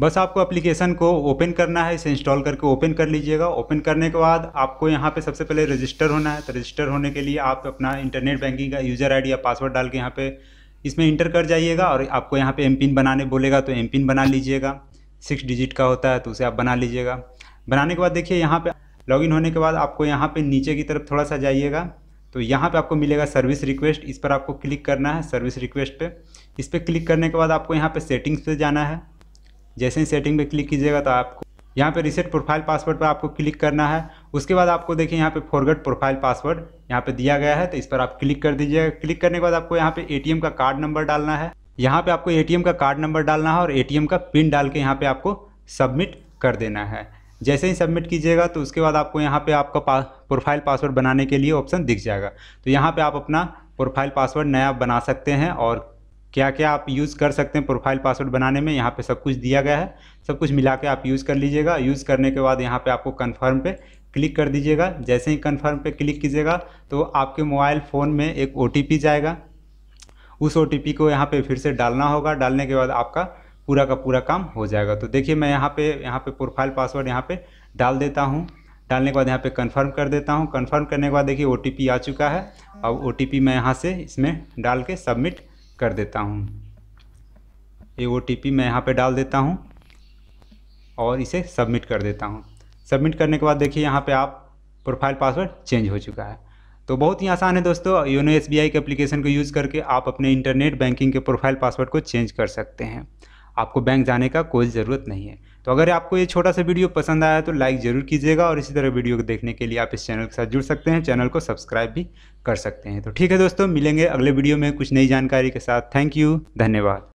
बस आपको एप्लीकेशन को ओपन करना है इसे इंस्टॉल करके ओपन कर लीजिएगा ओपन करने के बाद आपको यहाँ पे सबसे पहले रजिस्टर होना है तो रजिस्टर होने के लिए आप अपना इंटरनेट बैंकिंग का यूज़र आईडी या पासवर्ड डाल के यहाँ पे इसमें इंटर कर जाइएगा और आपको यहाँ पे एम पिन बनाने बोलेगा तो एम पिन बना लीजिएगा सिक्स डिजिट का होता है तो उसे आप बना लीजिएगा बनाने के बाद देखिए यहाँ पर लॉगिन होने के बाद आपको यहाँ पर नीचे की तरफ थोड़ा सा जाइएगा तो यहाँ पे आपको मिलेगा सर्विस रिक्वेस्ट इस पर आपको क्लिक करना है सर्विस रिक्वेस्ट पे इस पर क्लिक करने के बाद आपको यहाँ पे सेटिंग्स पे जाना है जैसे ही सेटिंग पे क्लिक कीजिएगा तो आपको यहाँ पे रिसेट प्रोफाइल पासवर्ड पर आपको क्लिक करना है उसके बाद आपको देखिए यहाँ पे फॉरगेट प्रोफाइल पासवर्ड यहाँ पे दिया गया है तो इस पर आप क्लिक कर दीजिएगा क्लिक करने के बाद आपको यहाँ पे एटीएम का कार्ड नंबर डालना है यहाँ पे आपको एटीएम का कार्ड नंबर डालना है और एटीएम का पिन डाल के यहाँ पर आपको सबमिट कर देना है जैसे ही सबमिट कीजिएगा तो उसके बाद आपको यहाँ पर आपका प्रोफाइल पासवर्ड बनाने के लिए ऑप्शन दिख जाएगा तो यहाँ पर आप अपना प्रोफाइल पासवर्ड नया बना सकते हैं और क्या क्या आप यूज़ कर सकते हैं प्रोफाइल पासवर्ड बनाने में यहाँ पे सब कुछ दिया गया है सब कुछ मिला के आप यूज़ कर लीजिएगा यूज़ करने के बाद यहाँ पे आपको कन्फर्म पे क्लिक कर दीजिएगा जैसे ही कन्फर्म पे क्लिक कीजिएगा तो आपके मोबाइल फ़ोन में एक ओ जाएगा उस ओ को यहाँ पर फिर से डालना होगा डालने के बाद आपका पूरा का पूरा काम हो जाएगा तो देखिए मैं यहाँ पर यहाँ पर प्रोफाइल पासवर्ड यहाँ पर डाल देता हूँ डालने के बाद यहाँ पे कंफर्म कर देता हूँ कंफर्म करने के बाद देखिए ओ आ चुका है अब ओ मैं यहाँ से इसमें डाल के सबमिट कर देता हूँ ये ओ मैं यहाँ पे डाल देता हूँ और इसे सबमिट कर देता हूँ सबमिट करने के बाद देखिए यहाँ पे आप प्रोफाइल पासवर्ड चेंज हो चुका है तो बहुत ही आसान है दोस्तों योनो एस के एप्लीकेशन को यूज़ करके आप अपने इंटरनेट बैंकिंग के प्रोफाइल पासवर्ड को चेंज कर सकते हैं आपको बैंक जाने का कोई ज़रूरत नहीं है तो अगर आपको ये छोटा सा वीडियो पसंद आया तो लाइक ज़रूर कीजिएगा और इसी तरह वीडियो को देखने के लिए आप इस चैनल के साथ जुड़ सकते हैं चैनल को सब्सक्राइब भी कर सकते हैं तो ठीक है दोस्तों मिलेंगे अगले वीडियो में कुछ नई जानकारी के साथ थैंक यू धन्यवाद